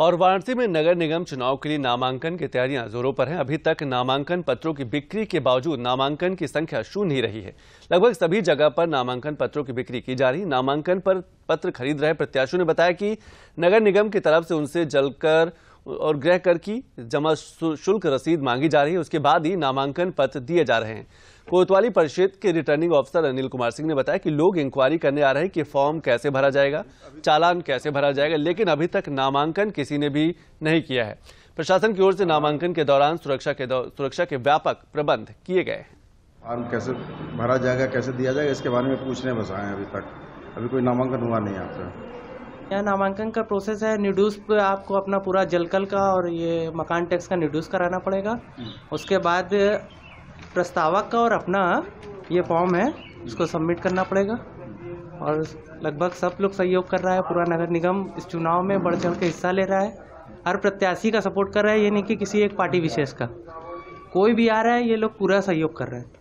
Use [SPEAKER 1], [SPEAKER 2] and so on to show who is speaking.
[SPEAKER 1] और वाराणसी में नगर निगम चुनाव के लिए नामांकन की तैयारियां जोरों पर हैं अभी तक नामांकन पत्रों की बिक्री के बावजूद नामांकन की संख्या शून्य ही रही है लगभग सभी जगह पर नामांकन पत्रों की बिक्री की जा रही नामांकन पर पत्र खरीद रहे प्रत्याशियों ने बताया कि नगर निगम की तरफ से उनसे जलकर और गृह कर की जमा शुल्क रसीद मांगी जा रही है उसके बाद ही नामांकन पत्र दिए जा रहे हैं कोतवाली परिषद के रिटर्निंग ऑफिसर अनिल कुमार सिंह ने बताया कि लोग इंक्वायरी करने आ रहे हैं कि फॉर्म कैसे भरा जाएगा चालान कैसे भरा जाएगा लेकिन अभी तक नामांकन किसी ने भी नहीं किया है प्रशासन की ओर से नामांकन के दौरान सुरक्षा के दौ, सुरक्षा के व्यापक प्रबंध किए गए हैं
[SPEAKER 2] फॉर्म कैसे भरा जाएगा कैसे दिया जाएगा इसके बारे में पूछने बस आए अभी तक अभी कोई नामांकन हुआ नहीं आपका
[SPEAKER 3] यहाँ नामांकन का प्रोसेस है निड्यूस पे आपको अपना पूरा जलकल का और ये मकान टैक्स का निड्यूस कराना पड़ेगा हम्म। उसके बाद प्रस्तावक का और अपना ये फॉर्म है उसको सबमिट हम्म। करना पड़ेगा और लगभग सब लोग सहयोग कर रहा है पूरा नगर निगम इस चुनाव में बढ़ चढ़ के हिस्सा ले रहा है हर प्रत्याशी का सपोर्ट कर रहा है ये नहीं कि किसी एक पार्टी विशेष का कोई भी आ रहा है ये लोग पूरा सहयोग कर रहे हैं